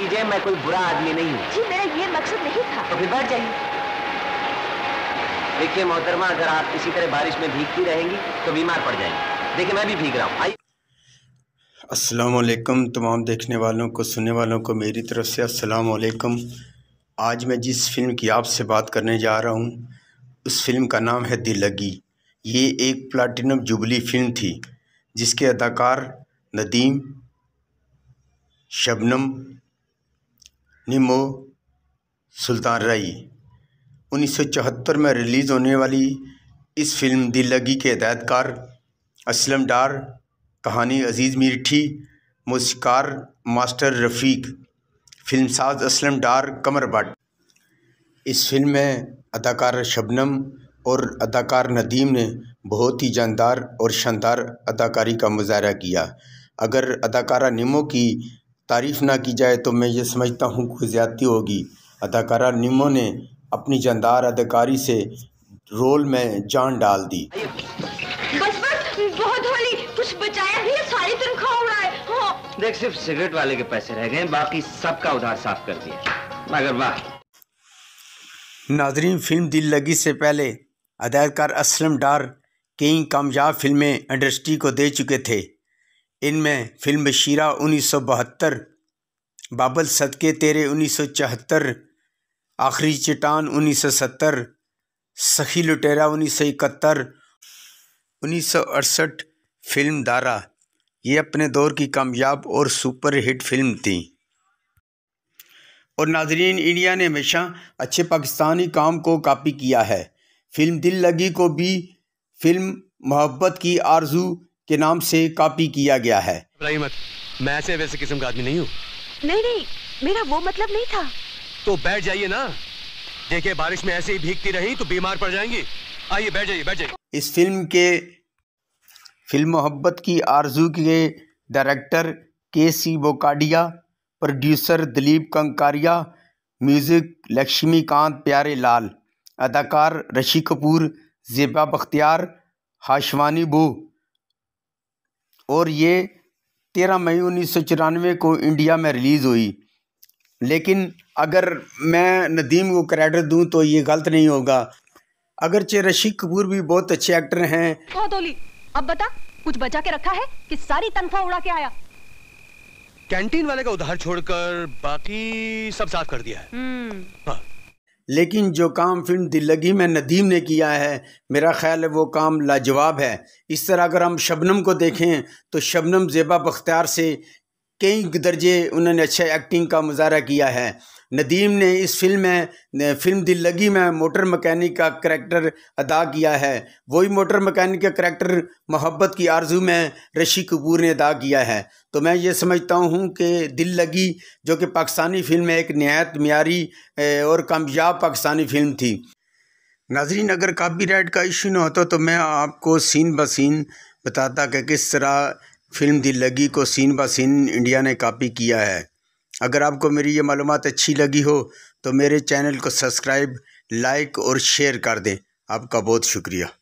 जय मैं कोई बुरा आदमी नहीं हूँ जी मेरा ये मकसद नहीं था तो फिर बैठ जाइए देखिए मोहतरमा अगर आप इसी तरह बारिश में भीगती रहेंगी तो बीमार पड़ जाएंगे देखिए मैं भी भीग रहा हूँ आइए असलकम तमाम देखने वालों को सुनने वालों को मेरी तरफ से असलकम आज मैं जिस फिल्म की आपसे बात करने जा रहा हूँ उस फिल्म का नाम है दिल लगी ये एक प्लाटिनम जुबली फिल्म थी जिसके अदाकार नदीम शबनम निमो सुल्तान रई उन्नीस सौ चौहत्तर में रिलीज़ होने वाली इस फिल्म दिल लगी के हदायतकार असलम डार कहानी अजीज़ मीठी मौसीकार मास्टर रफ़ीक फिल्मसाज असलम डार कमर भट्ट इस फिल्म में अदाकार शबनम और अदाकार नदीम ने बहुत ही जानदार और शानदार अदाकारी का मुजाहरा किया अगर अदाकारा निमो की तारीफ़ ना की जाए तो मैं ये समझता हूँ कोई ज़्यादती होगी अदाकारा निमो ने अपनी जानदार अदाकारी से रोल में जान डाल दी बस बस बहुत वाली कुछ बचाया भी सारी तनख्वाह उड़ा है हाँ। देख सिर्फ सिगरेट वाले के पैसे रह गए बाकी सबका उधार साफ कर दिया मगर वाह नाजरीन फिल्म दिल लगी से पहले अदायकार असलम डार कई कामयाब फिल्में इंडस्ट्री को दे चुके थे इनमें फिल्म शीरा उन्नीस सौ बहत्तर बाबल सदके तेरे उन्नीस सौ चौहत्तर आखिरी चटान उन्नीस सौ सत्तर सखी लुटेरा उन्नीस सौ इकहत्तर उन्नीस सौ अड़सठ फिल्म दारा ये अपने दौर की कामयाब और सुपर हिट फिल्म थी और नाजरीन इंडिया ने हमेशा अच्छे पाकिस्तानी काम को कापी किया है फिल्म दिल लगी को भी फिल्म मोहब्बत की आरजू के नाम से कॉपी किया गया है मैं ऐसे वैसे किस्म का आदमी नहीं हूँ नहीं नहीं मेरा वो मतलब नहीं था तो बैठ जाइए ना देखिए बारिश में ऐसे ही भीगती रही तो बीमार पड़ जाएंगी आइए बैठ जाइए बैठ जाइए इस फिल्म के फिल्म मोहब्बत की आरजू के डायरेक्टर के सी बोकाडिया प्रोड्यूसर दिलीप कंकारिया म्यूज़िक लक्ष्मीकांत प्यारे लाल अदाकार ऋषि कपूर जेबा बख्तियार हाशवानी बो और ये तेरह मई उन्नीस सौ चौरानवे को इंडिया में रिलीज़ हुई लेकिन अगर मैं नदीम को क्रेडिट दूं तो ये गलत नहीं होगा अगरचे रशी कपूर भी बहुत अच्छे एक्टर हैं तो अब बता कुछ बचा के रखा है कि सारी तनख्वाह उड़ा के आया कैंटीन वाले का उधार छोड़कर बाकी सब साफ कर दिया है हम्म। हाँ। लेकिन जो काम फिल्म दिल्लगी में नदीम ने किया है मेरा ख्याल है वो काम लाजवाब है इस तरह अगर हम शबनम को देखें तो शबनम जेबा बख्तियार से कई दर्जे उन्होंने अच्छा एक्टिंग का मुजाह किया है नदीम ने इस फिल्म में फिल्म दिल लगी में मोटर मकैनिक का करैक्टर अदा किया है वही मोटर मकैनिक का करैक्टर मोहब्बत की आरजू में ऋषि कपूर ने अदा किया है तो मैं ये समझता हूँ कि दिल लगी जो कि पाकिस्तानी फिल्म में एक नहायत मीरी और कामयाब पाकिस्तानी फिल्म थी नाजरीन अगर राइट का इशू ना होता तो मैं आपको सीन ब सीन बताता कि किस तरह फिल्म दिल लगी को सीन ब सीन इंडिया ने कापी किया है अगर आपको मेरी ये मालूम अच्छी लगी हो तो मेरे चैनल को सब्सक्राइब लाइक और शेयर कर दें आपका बहुत शुक्रिया